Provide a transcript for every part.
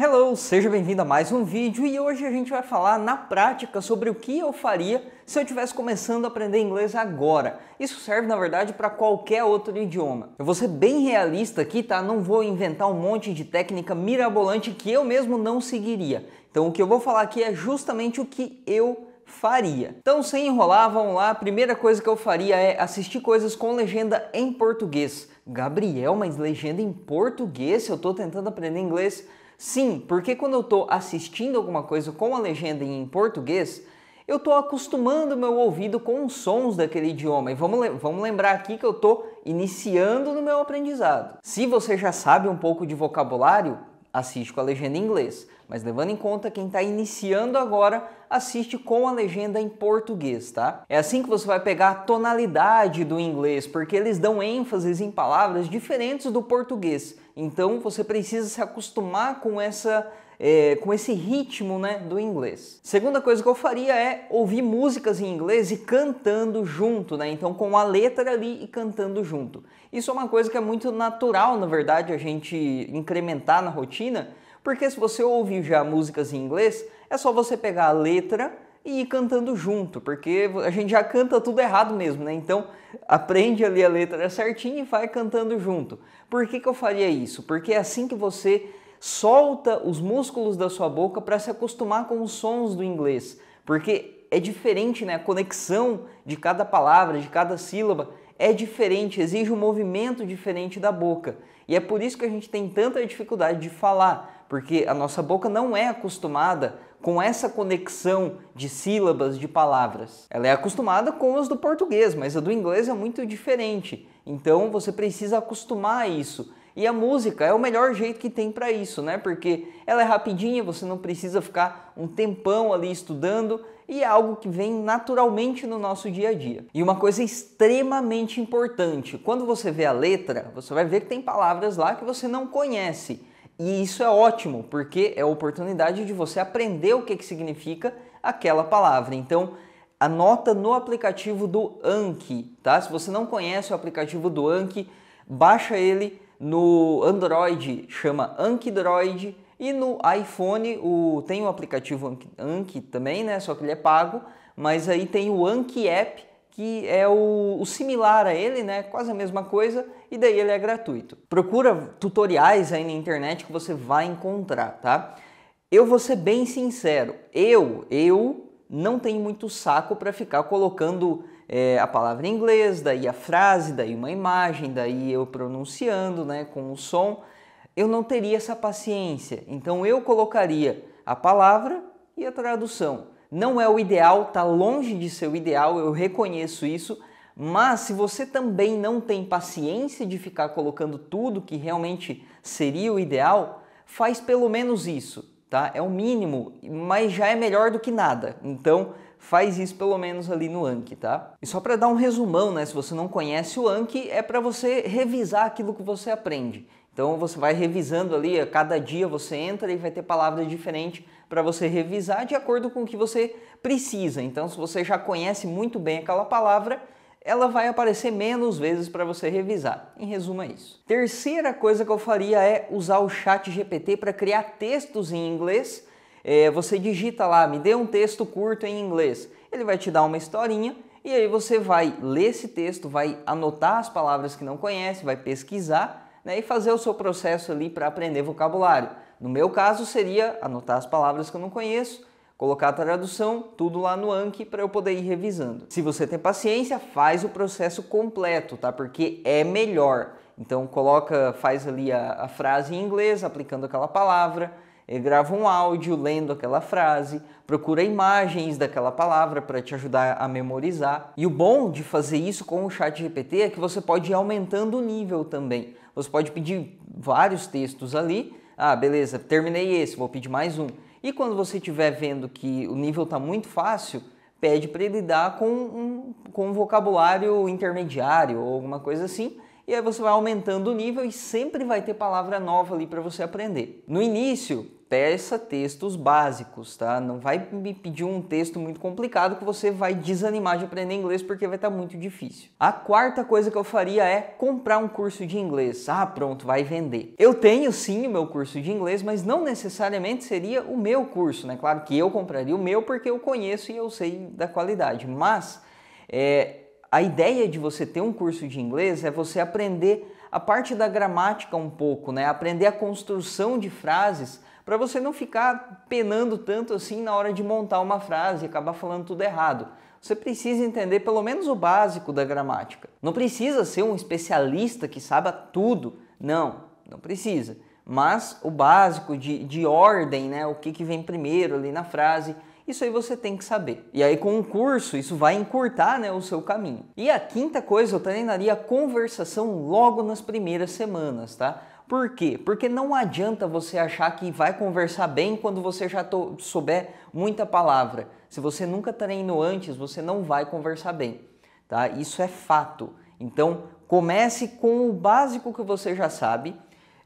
Hello, seja bem-vindo a mais um vídeo e hoje a gente vai falar na prática sobre o que eu faria se eu estivesse começando a aprender inglês agora. Isso serve, na verdade, para qualquer outro idioma. Eu vou ser bem realista aqui, tá? Não vou inventar um monte de técnica mirabolante que eu mesmo não seguiria. Então, o que eu vou falar aqui é justamente o que eu faria. Então, sem enrolar, vamos lá. A primeira coisa que eu faria é assistir coisas com legenda em português. Gabriel, mas legenda em português? Eu estou tentando aprender inglês Sim, porque quando eu estou assistindo alguma coisa com a legenda em português, eu estou acostumando meu ouvido com os sons daquele idioma. E vamos, le vamos lembrar aqui que eu estou iniciando no meu aprendizado. Se você já sabe um pouco de vocabulário, assiste com a legenda em inglês. Mas levando em conta quem está iniciando agora, assiste com a legenda em português, tá? É assim que você vai pegar a tonalidade do inglês, porque eles dão ênfases em palavras diferentes do português. Então você precisa se acostumar com essa é, com esse ritmo né, do inglês. Segunda coisa que eu faria é ouvir músicas em inglês e cantando junto, né? Então com a letra ali e cantando junto. Isso é uma coisa que é muito natural, na verdade, a gente incrementar na rotina, porque se você ouvir já músicas em inglês, é só você pegar a letra e ir cantando junto, porque a gente já canta tudo errado mesmo, né? Então aprende ali a letra certinha e vai cantando junto. Por que, que eu faria isso? Porque é assim que você solta os músculos da sua boca para se acostumar com os sons do inglês, porque é diferente, né? A conexão de cada palavra, de cada sílaba é diferente, exige um movimento diferente da boca. E é por isso que a gente tem tanta dificuldade de falar, porque a nossa boca não é acostumada com essa conexão de sílabas, de palavras. Ela é acostumada com as do português, mas a do inglês é muito diferente. Então você precisa acostumar isso. E a música é o melhor jeito que tem para isso, né? Porque ela é rapidinha, você não precisa ficar um tempão ali estudando e é algo que vem naturalmente no nosso dia a dia. E uma coisa extremamente importante: quando você vê a letra, você vai ver que tem palavras lá que você não conhece. E isso é ótimo, porque é a oportunidade de você aprender o que, que significa aquela palavra. Então, anota no aplicativo do Anki, tá? Se você não conhece o aplicativo do Anki, baixa ele no Android, chama Anki Droid, e no iPhone o, tem o aplicativo Anki também, né? Só que ele é pago, mas aí tem o Anki App, que é o, o similar a ele, né? Quase a mesma coisa, e daí ele é gratuito. Procura tutoriais aí na internet que você vai encontrar, tá? Eu vou ser bem sincero, eu, eu não tenho muito saco para ficar colocando é, a palavra em inglês, daí a frase, daí uma imagem, daí eu pronunciando, né, com o som. Eu não teria essa paciência. Então eu colocaria a palavra e a tradução. Não é o ideal, tá longe de ser o ideal, eu reconheço isso, mas se você também não tem paciência de ficar colocando tudo que realmente seria o ideal, faz pelo menos isso, tá? É o mínimo, mas já é melhor do que nada. Então, faz isso pelo menos ali no Anki, tá? E só para dar um resumão, né, se você não conhece o Anki, é para você revisar aquilo que você aprende. Então você vai revisando ali, a cada dia você entra e vai ter palavras diferentes para você revisar de acordo com o que você precisa. Então se você já conhece muito bem aquela palavra, ela vai aparecer menos vezes para você revisar. Em resumo, é isso. Terceira coisa que eu faria é usar o Chat GPT para criar textos em inglês. É, você digita lá, me dê um texto curto em inglês. Ele vai te dar uma historinha e aí você vai ler esse texto, vai anotar as palavras que não conhece, vai pesquisar né, e fazer o seu processo ali para aprender vocabulário. No meu caso, seria anotar as palavras que eu não conheço, colocar a tradução, tudo lá no Anki para eu poder ir revisando. Se você tem paciência, faz o processo completo, tá? Porque é melhor. Então coloca, faz ali a, a frase em inglês, aplicando aquela palavra, eh, grava um áudio lendo aquela frase, procura imagens daquela palavra para te ajudar a memorizar. E o bom de fazer isso com o Chat GPT é que você pode ir aumentando o nível também. Você pode pedir vários textos ali. Ah, beleza, terminei esse, vou pedir mais um. E quando você estiver vendo que o nível está muito fácil, pede para ele dar com um, com um vocabulário intermediário ou alguma coisa assim, e aí você vai aumentando o nível e sempre vai ter palavra nova ali para você aprender. No início, peça textos básicos, tá? Não vai me pedir um texto muito complicado que você vai desanimar de aprender inglês porque vai estar tá muito difícil. A quarta coisa que eu faria é comprar um curso de inglês. Ah, pronto, vai vender. Eu tenho sim o meu curso de inglês, mas não necessariamente seria o meu curso, né? Claro que eu compraria o meu porque eu conheço e eu sei da qualidade, mas é, a ideia de você ter um curso de inglês é você aprender a parte da gramática um pouco, né? Aprender a construção de frases para você não ficar penando tanto assim na hora de montar uma frase e acabar falando tudo errado. Você precisa entender pelo menos o básico da gramática. Não precisa ser um especialista que saiba tudo. Não, não precisa. Mas o básico de, de ordem, né? O que, que vem primeiro ali na frase, isso aí você tem que saber. E aí com o curso, isso vai encurtar né, o seu caminho. E a quinta coisa, eu treinaria a conversação logo nas primeiras semanas, tá? Por quê? Porque não adianta você achar que vai conversar bem quando você já souber muita palavra. Se você nunca treinou antes, você não vai conversar bem, tá? Isso é fato. Então, comece com o básico que você já sabe.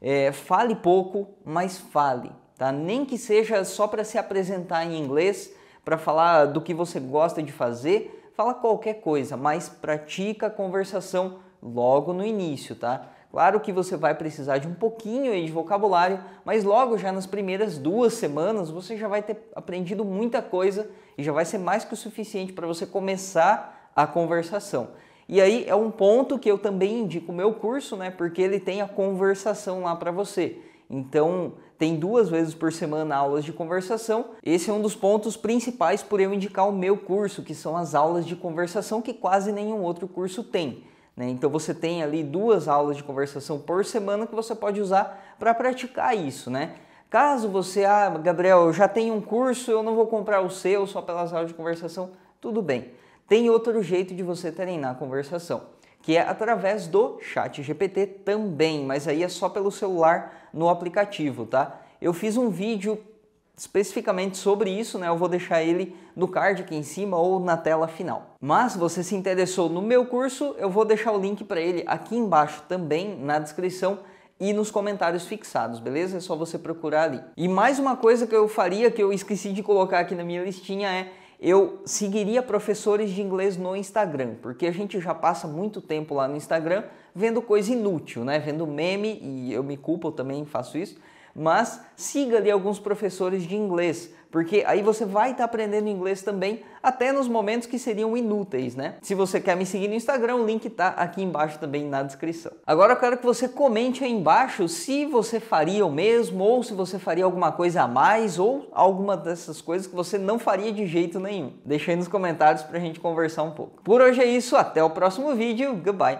É, fale pouco, mas fale tá? Nem que seja só para se apresentar em inglês, para falar do que você gosta de fazer, fala qualquer coisa, mas pratica a conversação logo no início, tá? Claro que você vai precisar de um pouquinho de vocabulário, mas logo já nas primeiras duas semanas você já vai ter aprendido muita coisa e já vai ser mais que o suficiente para você começar a conversação. E aí é um ponto que eu também indico o meu curso, né? Porque ele tem a conversação lá para você. Então, tem duas vezes por semana aulas de conversação. Esse é um dos pontos principais por eu indicar o meu curso, que são as aulas de conversação que quase nenhum outro curso tem. Né? Então você tem ali duas aulas de conversação por semana que você pode usar para praticar isso, né? Caso você, ah, Gabriel, eu já tenho um curso, eu não vou comprar o seu só pelas aulas de conversação, tudo bem. Tem outro jeito de você treinar a conversação que é através do Chat GPT também, mas aí é só pelo celular no aplicativo, tá? Eu fiz um vídeo especificamente sobre isso, né? Eu vou deixar ele no card aqui em cima ou na tela final. Mas você se interessou no meu curso, eu vou deixar o link para ele aqui embaixo também na descrição e nos comentários fixados, beleza? É só você procurar ali. E mais uma coisa que eu faria que eu esqueci de colocar aqui na minha listinha é eu seguiria professores de inglês no Instagram, porque a gente já passa muito tempo lá no Instagram vendo coisa inútil, né? Vendo meme, e eu me culpo, eu também faço isso mas siga ali alguns professores de inglês, porque aí você vai estar tá aprendendo inglês também, até nos momentos que seriam inúteis, né? Se você quer me seguir no Instagram, o link está aqui embaixo também na descrição. Agora eu quero que você comente aí embaixo se você faria o mesmo, ou se você faria alguma coisa a mais, ou alguma dessas coisas que você não faria de jeito nenhum. Deixa aí nos comentários para a gente conversar um pouco. Por hoje é isso, até o próximo vídeo, goodbye!